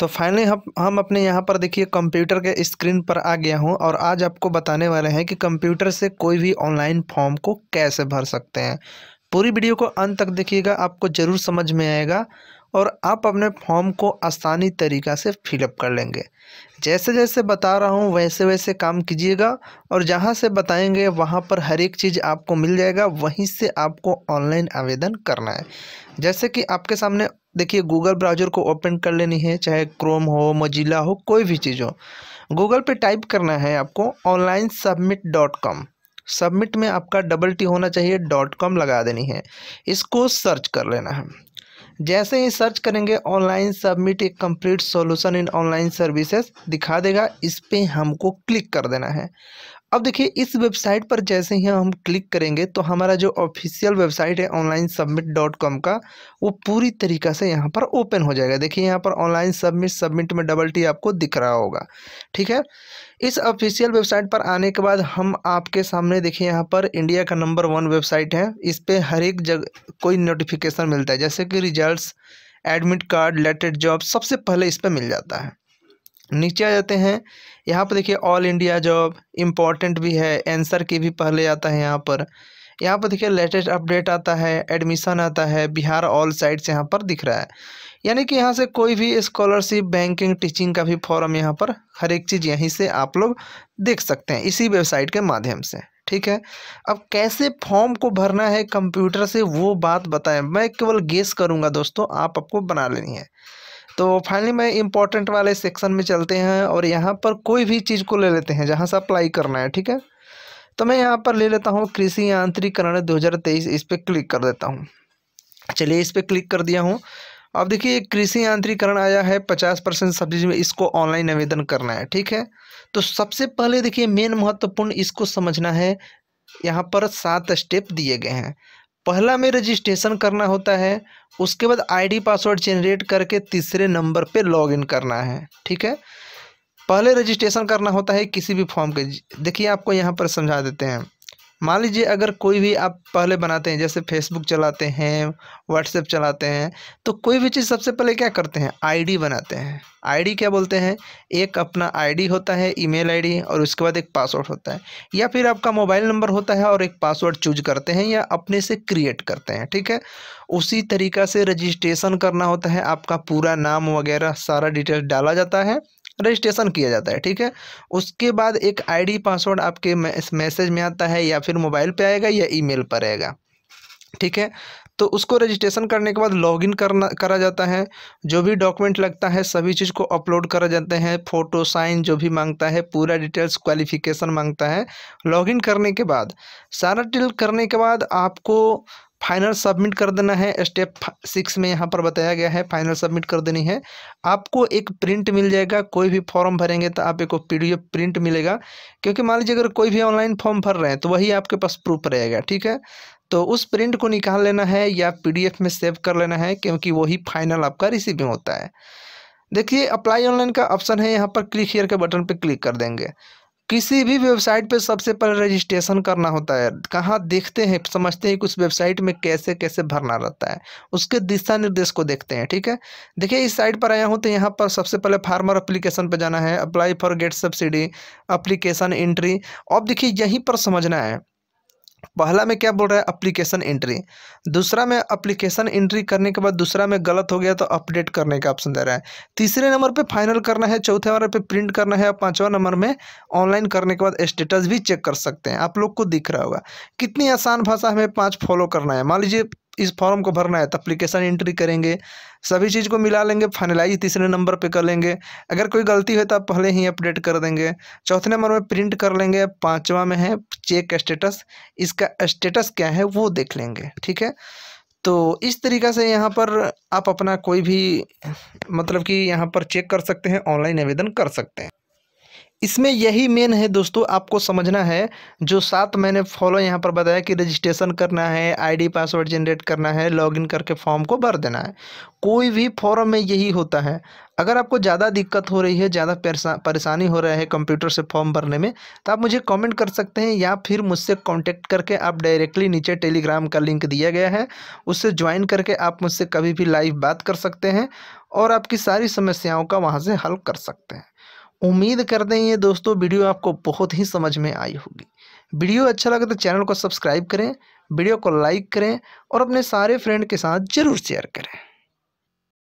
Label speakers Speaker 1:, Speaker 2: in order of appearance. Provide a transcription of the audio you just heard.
Speaker 1: तो फाइनली हम हम अपने यहाँ पर देखिए कंप्यूटर के स्क्रीन पर आ गया हूँ और आज आपको बताने वाले हैं कि कंप्यूटर से कोई भी ऑनलाइन फॉर्म को कैसे भर सकते हैं पूरी वीडियो को अंत तक देखिएगा आपको ज़रूर समझ में आएगा और आप अपने फॉर्म को आसानी तरीक़ा से फिलअप कर लेंगे जैसे जैसे बता रहा हूँ वैसे वैसे काम कीजिएगा और जहाँ से बताएंगे वहाँ पर हर एक चीज़ आपको मिल जाएगा वहीं से आपको ऑनलाइन आवेदन करना है जैसे कि आपके सामने देखिए गूगल ब्राउज़र को ओपन कर लेनी है चाहे क्रोम हो मोजिला हो कोई भी चीज़ हो गूगल पे टाइप करना है आपको online submit dot com submit में आपका डबल टी होना चाहिए डॉट कॉम लगा देनी है इसको सर्च कर लेना है जैसे ही सर्च करेंगे online submit a complete solution in online services दिखा देगा इस पर हमको क्लिक कर देना है अब देखिए इस वेबसाइट पर जैसे ही हम क्लिक करेंगे तो हमारा जो ऑफिशियल वेबसाइट है ऑनलाइन सबमिट डॉट कॉम का वो पूरी तरीका से यहाँ पर ओपन हो जाएगा देखिए यहाँ पर ऑनलाइन सबमिट सबमिट में डबल टी आपको दिख रहा होगा ठीक है इस ऑफिशियल वेबसाइट पर आने के बाद हम आपके सामने देखिए यहाँ पर इंडिया का नंबर वन वेबसाइट है इस पर हर एक जगह कोई नोटिफिकेशन मिलता है जैसे कि result admit card latest job सबसे पहले इस पर मिल जाता है नीचे आ जाते हैं यहाँ पर देखिए ऑल इंडिया जॉब इम्पॉर्टेंट भी है आंसर की भी पहले आता है यहाँ पर यहाँ पर देखिए लेटेस्ट अपडेट आता है एडमिशन आता है बिहार ऑल साइड से यहाँ पर दिख रहा है यानी कि यहाँ से कोई भी स्कॉलरशिप बैंकिंग टीचिंग का भी फॉर्म यहाँ पर हर एक चीज़ यहीं से आप लोग देख सकते हैं इसी वेबसाइट के माध्यम से ठीक है अब कैसे फॉर्म को भरना है कंप्यूटर से वो बात बताएं मैं केवल गेस करूँगा दोस्तों आप आपको बना लेनी है तो फाइनली मैं इम्पोर्टेंट वाले सेक्शन में चलते हैं और यहाँ पर कोई भी चीज़ को ले लेते हैं जहाँ से अप्लाई करना है ठीक है तो मैं यहाँ पर ले लेता हूँ कृषि यांत्रिकरण तेईस इस पर क्लिक कर देता हूँ चलिए इस पर क्लिक कर दिया हूँ अब देखिए कृषि यांत्रिकरण आया है पचास परसेंट सब्जी में इसको ऑनलाइन आवेदन करना है ठीक है तो सबसे पहले देखिए मेन महत्वपूर्ण इसको समझना है यहाँ पर सात स्टेप दिए गए हैं पहला में रजिस्ट्रेशन करना होता है उसके बाद आईडी पासवर्ड जेनरेट करके तीसरे नंबर पे लॉगिन करना है ठीक है पहले रजिस्ट्रेशन करना होता है किसी भी फॉर्म के देखिए आपको यहाँ पर समझा देते हैं मान लीजिए अगर कोई भी आप पहले बनाते हैं जैसे फेसबुक चलाते हैं व्हाट्सएप चलाते हैं तो कोई भी चीज़ सबसे पहले क्या करते हैं आईडी बनाते हैं आईडी क्या बोलते हैं एक अपना आईडी होता है ईमेल आईडी और उसके बाद एक पासवर्ड होता है या फिर आपका मोबाइल नंबर होता है और एक पासवर्ड चूज करते हैं या अपने से क्रिएट करते हैं ठीक है उसी तरीका से रजिस्ट्रेशन करना होता है आपका पूरा नाम वगैरह सारा डिटेल डाला जाता है रजिस्ट्रेशन किया जाता है ठीक है उसके बाद एक आईडी पासवर्ड आपके मैसेज में आता है या फिर मोबाइल पे आएगा या ईमेल पर आएगा ठीक है तो उसको रजिस्ट्रेशन करने के बाद लॉगिन करना करा जाता है जो भी डॉक्यूमेंट लगता है सभी चीज़ को अपलोड करा जाते हैं फ़ोटो साइन जो भी मांगता है पूरा डिटेल्स क्वालिफिकेशन मांगता है लॉगिन करने के बाद सारा डिटेल करने के बाद आपको फाइनल सबमिट कर देना है स्टेप सिक्स में यहाँ पर बताया गया है फाइनल सबमिट कर देनी है आपको एक प्रिंट मिल जाएगा कोई भी फॉर्म भरेंगे तो आप एक पी प्रिंट मिलेगा क्योंकि मान लीजिए अगर कोई भी ऑनलाइन फॉर्म भर रहे हैं तो वही आपके पास प्रूफ रहेगा ठीक है तो उस प्रिंट को निकाल लेना है या पीडीएफ में सेव कर लेना है क्योंकि वही फाइनल आपका रिसीविंग होता है देखिए अप्लाई ऑनलाइन का ऑप्शन है यहाँ पर क्लिक हेयर के बटन पर क्लिक कर देंगे किसी भी वेबसाइट पे सबसे पहले रजिस्ट्रेशन करना होता है कहाँ देखते हैं समझते हैं कि उस वेबसाइट में कैसे कैसे भरना रहता है उसके दिशा निर्देश को देखते हैं ठीक है देखिए इस साइट पर आया हूँ तो यहाँ पर सबसे पहले फार्मर अप्लीकेशन पे जाना है apply for get subsidy application entry अब देखिए यहीं पर समझना है पहला में क्या बोल रहा है अप्लीकेशन एंट्री दूसरा में अप्लीकेशन एंट्री करने के बाद दूसरा में गलत हो गया तो अपडेट करने का ऑप्शन दे रहा है तीसरे नंबर पे फाइनल करना है चौथे नंबर पे प्रिंट करना है और पाँचवा नंबर में ऑनलाइन करने के बाद स्टेटस भी चेक कर सकते हैं आप लोग को दिख रहा होगा कितनी आसान भाषा हमें पाँच फॉलो करना है मान लीजिए इस फॉर्म को भरना है तो अप्लीकेशन एंट्री करेंगे सभी चीज़ को मिला लेंगे फाइनलाइज तीसरे नंबर पे कर लेंगे अगर कोई गलती हो तो आप पहले ही अपडेट कर देंगे चौथे नंबर में प्रिंट कर लेंगे पाँचवा में है चेक स्टेटस इसका स्टेटस क्या है वो देख लेंगे ठीक है तो इस तरीक़ा से यहाँ पर आप अपना कोई भी मतलब कि यहाँ पर चेक कर सकते हैं ऑनलाइन आवेदन कर सकते हैं इसमें यही मेन है दोस्तों आपको समझना है जो सात मैंने फॉलो यहाँ पर बताया कि रजिस्ट्रेशन करना है आईडी पासवर्ड जनरेट करना है लॉगिन करके फॉर्म को भर देना है कोई भी फॉर्म में यही होता है अगर आपको ज़्यादा दिक्कत हो रही है ज़्यादा परेशानी हो रहा है कंप्यूटर से फॉर्म भरने में तो आप मुझे कमेंट कर सकते हैं या फिर मुझसे कांटेक्ट करके आप डायरेक्टली नीचे टेलीग्राम का लिंक दिया गया है उससे ज्वाइन करके आप मुझसे कभी भी लाइव बात कर सकते हैं और आपकी सारी समस्याओं का वहाँ से हल कर सकते हैं उम्मीद करते हैं ये दोस्तों वीडियो आपको बहुत ही समझ में आई होगी वीडियो अच्छा लगे तो चैनल को सब्सक्राइब करें वीडियो को लाइक करें और अपने सारे फ्रेंड के साथ ज़रूर शेयर करें